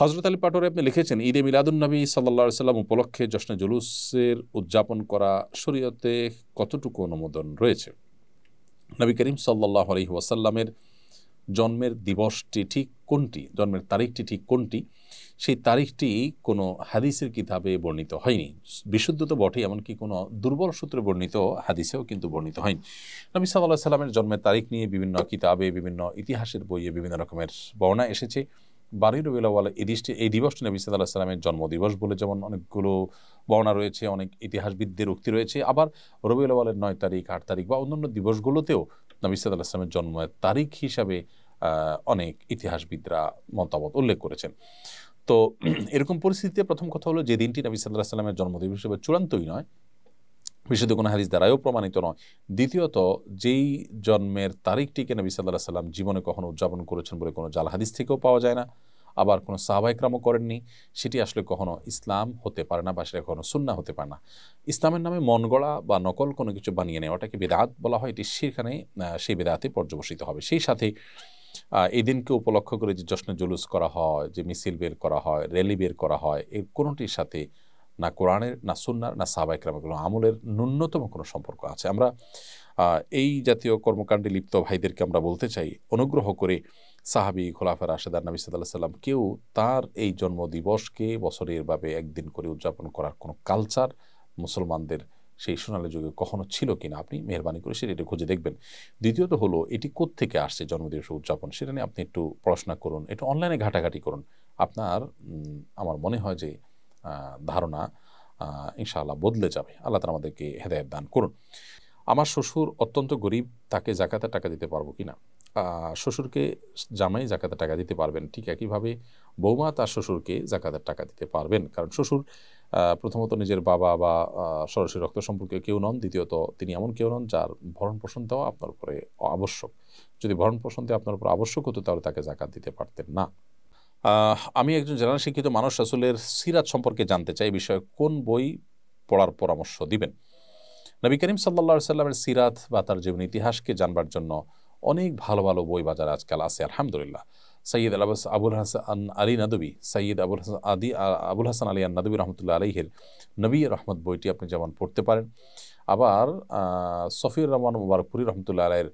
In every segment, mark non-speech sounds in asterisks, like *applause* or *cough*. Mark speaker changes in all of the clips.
Speaker 1: হজরত আলী পাটোরে আপনি লিখেছেন ঈদে মিলাদুলনবী সাল্লা সাল্লাম উপলক্ষে জশ্নে জুলুসের উদযাপন করা শরীয়তে কতটুকু অনুমোদন রয়েছে নবী করিম সাল্লাহ আলহি ওয়াসাল্লামের জন্মের দিবসটি ঠিক কোনটি জন্মের তারিখটি ঠিক কোনটি সেই তারিখটি কোনো হাদিসের কিতাবে বর্ণিত হয়নি বিশুদ্ধ তো বটে এমনকি কোনো দুর্বল সূত্রে বর্ণিত হাদিসেও কিন্তু বর্ণিত হয়নি নবী সাল্লাহ সাল্লামের জন্মের তারিখ নিয়ে বিভিন্ন কিতাবে বিভিন্ন ইতিহাসের বইয়ে বিভিন্ন রকমের বর্ণা এসেছে বারোই রবিউলাওয়ালা এই দৃষ্টি এই দিবসটি নবী সাদ আল্লাহ সাল্লামের জন্মদিবস বলে যেমন অনেকগুলো বর্ণা রয়েছে অনেক ইতিহাসবিদদের উক্তি রয়েছে আবার রবিউলাওয়ালের নয় তারিখ আট তারিখ বা অন্যান্য দিবসগুলোতেও নবী সাদ আল্লাহ জন্মের তারিখ হিসাবে অনেক ইতিহাসবিদরা মতামত উল্লেখ করেছেন তো এরকম পরিস্থিতিতে প্রথম কথা হলো যে দিনটি নবী সাল্লাহ সাল্লামের জন্মদিবস হিসেবে চূড়ান্তই নয় বিশুদ্ধ কোনো হাদিস দ্বারাও প্রমাণিত নয় দ্বিতীয়ত যেই জন্মের তারিখটিকে নবী সাল্লাহ সাল্লাম জীবনে কখনো উদযাপন করেছেন বলে কোনো জাল হাদিস থেকেও পাওয়া যায় না আবার কোনো সাহবাহিক্রামও করেননি সেটি আসলে কখনো ইসলাম হতে পারে না বা সেটা কখনো সুন্না হতে পারে না ইসলামের নামে মন গড়া বা নকল কোনো কিছু বানিয়ে নেয় ওটাকে বেদাত বলা হয় এটি সেখানে সেই বেদাতে পর্যবসিত হবে সেই সাথে এই দিনকে উপলক্ষ করে যে জশ্নে জুলুস করা হয় যে মিছিল বের করা হয় র্যালি বের করা হয় এর কোনোটির সাথে না কোরআনের না সুন্নার না সাবাইক রামগুলো আমলের ন্যূনতম কোনো সম্পর্ক আছে আমরা এই জাতীয় কর্মকাণ্ডে লিপ্ত ভাইদেরকে আমরা বলতে চাই অনুগ্রহ করে সাহাবি খোলাফের রাশেদার নবী সাদাল্লাহ সাল্লাম কেউ তার এই জন্মদিবসকে বছরের ভাবে একদিন করে উদযাপন করার কোনো কালচার মুসলমানদের সেই সোনালী যুগে কখনো ছিল কিনা আপনি মেহরবানি করে সেটা খুঁজে দেখবেন দ্বিতীয়ত হলো এটি কোত্থেকে আসছে জন্মদিবস উদযাপন সেটা নিয়ে আপনি একটু পড়াশোনা করুন একটু অনলাইনে ঘাটাঘাটি করুন আপনার আমার মনে হয় যে ধারণা ইনশাআল্লাহ বদলে যাবে আল্লাহ তালা আমাদেরকে হেদায়ত দান করুন আমার শ্বশুর অত্যন্ত গরিব তাকে জাকাতের টাকা দিতে পারবো কি না শ্বশুরকে জামাই জাকাতের টাকা দিতে পারবেন ঠিক একইভাবে বৌমা তার শ্বশুরকে জাকাতের টাকা দিতে পারবেন কারণ শ্বশুর প্রথমত নিজের বাবা বা সরাসরি রক্ত সম্পর্কে কেউ নন দ্বিতীয়ত তিনি এমন কেউ নন যার ভরণ পোষণ দেওয়া আপনার উপরে আবশ্যক যদি ভরণ পোষণ দেওয়া আপনার উপর আবশ্যক হতো তাহলে তাকে জাকাত দিতে পারতেন না আমি একজন জেনারেল শিক্ষিত মানুষ রাসুলের সিরাত সম্পর্কে জানতে চাই বিষয়ে কোন বই পড়ার পরামর্শ দিবেন নবী করিম সাল্লা সাল্লামের সিরাত বা তার জীবন ইতিহাসকে জানবার জন্য অনেক ভালো ভালো বই বাজার আজকাল আছে আলহামদুলিল্লাহ সৈয়দ আলাবাস আবুল হাসান আলী নাদবী সৈয়দ আবুল হাসান আদি আবুল হাসান আলী নাদবী রহমতুল্লাহ আলহের নবী রহমত বইটি আপনি যেমন পড়তে পারেন আবার সফির রহমান মুবারকপুরি রহমতুল্লাহ আলাইয়ের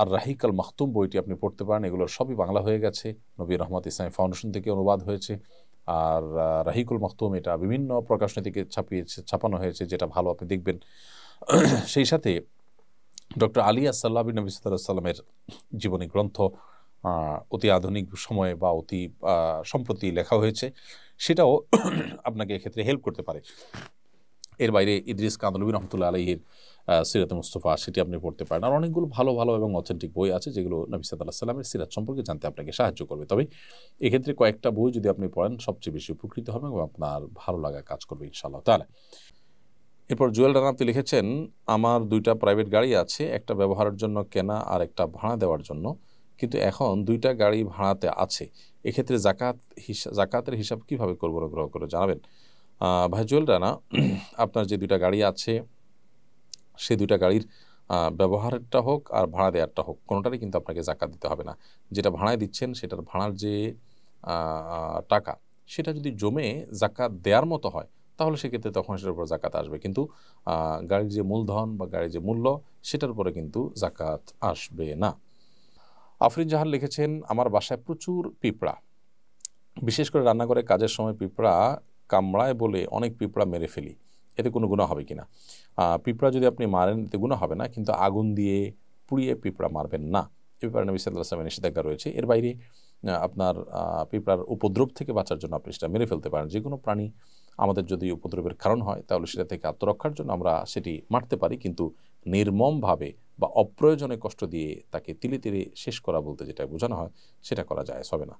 Speaker 1: আর আল মাহতুম বইটি আপনি পড়তে পারেন এগুলোর সবই বাংলা হয়ে গেছে নবীর রহমত ইসলামী ফাউন্ডেশন থেকে অনুবাদ হয়েছে আর রাহিকুল মাহতুম এটা বিভিন্ন প্রকাশনী থেকে ছাপিয়েছে ছাপানো হয়েছে যেটা ভালো আপনি দেখবেন *clears throat* সেই সাথে ডক্টর আলী আসাল্লাবি নবী সাল্লামের জীবনী গ্রন্থ অতি আধুনিক সময়ে বা অতি সম্প্রতি লেখা হয়েছে সেটাও *clears throat* আপনাকে এক্ষেত্রে হেল্প করতে পারে এর বাইরে ইদ্রিস কান্দলবী রহমতুল্লাহ আলহির সিরাত মুস্তফা সেটি আপনি পড়তে পারেন আর অনেকগুলো ভালো ভালো এবং অথেন্টিক বই আছে যেগুলো নবী সাদাল্লাহ সাল্লামের সিরাত সম্পর্কে জানতে আপনাকে সাহায্য করবে তবে এক্ষেত্রে কয়েকটা বই যদি আপনি পড়েন সবচেয়ে বেশি উপকৃত হবে এবং আপনার ভালো লাগা কাজ করবে ইনশাআল্লাহ তাহলে এরপর জুয়েল রানাপ্তি লিখেছেন আমার দুইটা প্রাইভেট গাড়ি আছে একটা ব্যবহারের জন্য কেনা আর একটা ভাড়া দেওয়ার জন্য কিন্তু এখন দুইটা গাড়ি ভাড়াতে আছে এক্ষেত্রে জাকাত হিসা জাকাতের হিসাব কিভাবে করবো অনুগ্রহ করে জানাবেন ভাইজুয়াল রানা আপনার যে দুটা গাড়ি আছে সে দুটা গাড়ির ব্যবহারেরটা হোক আর ভাড়া দেওয়ারটা হোক কোনোটারই কিন্তু আপনাকে জাকাত দিতে হবে না যেটা ভাড়ায় দিচ্ছেন সেটার ভাড়ার যে টাকা সেটা যদি জমে জাকাত দেওয়ার মতো হয় তাহলে সেক্ষেত্রে তখন সেটার উপর জাকাত আসবে কিন্তু গাড়ির যে মূলধন বা গাড়ির যে মূল্য সেটার উপরে কিন্তু জাকাত আসবে না আফরিন জাহান লিখেছেন আমার বাসায় প্রচুর পিঁপড়া বিশেষ করে রান্নাঘরে কাজের সময় পিঁপড়া কামড়ায় বলে অনেক পিঁপড়া মেরে ফেলি এতে কোনো গুণা হবে কিনা পিঁপড়া যদি আপনি মারেন এতে গুণা হবে না কিন্তু আগুন দিয়ে পুড়িয়ে পিঁপড়া মারবেন না এ ব্যাপারে নবী সাল্লাহ আসলামের নিষেধাজ্ঞা রয়েছে এর বাইরে আপনার পিঁপড়ার উপদ্রব থেকে বাঁচার জন্য আপনি সেটা মেরে ফেলতে পারেন যে কোনো প্রাণী আমাদের যদি উপদ্রবের কারণ হয় তাহলে সেটা থেকে আত্মরক্ষার জন্য আমরা সেটি মারতে পারি কিন্তু নির্মমভাবে বা অপ্রয়োজনে কষ্ট দিয়ে তাকে তিলে তিলে শেষ করা বলতে যেটা বোঝানো হয় সেটা করা যায় হবে না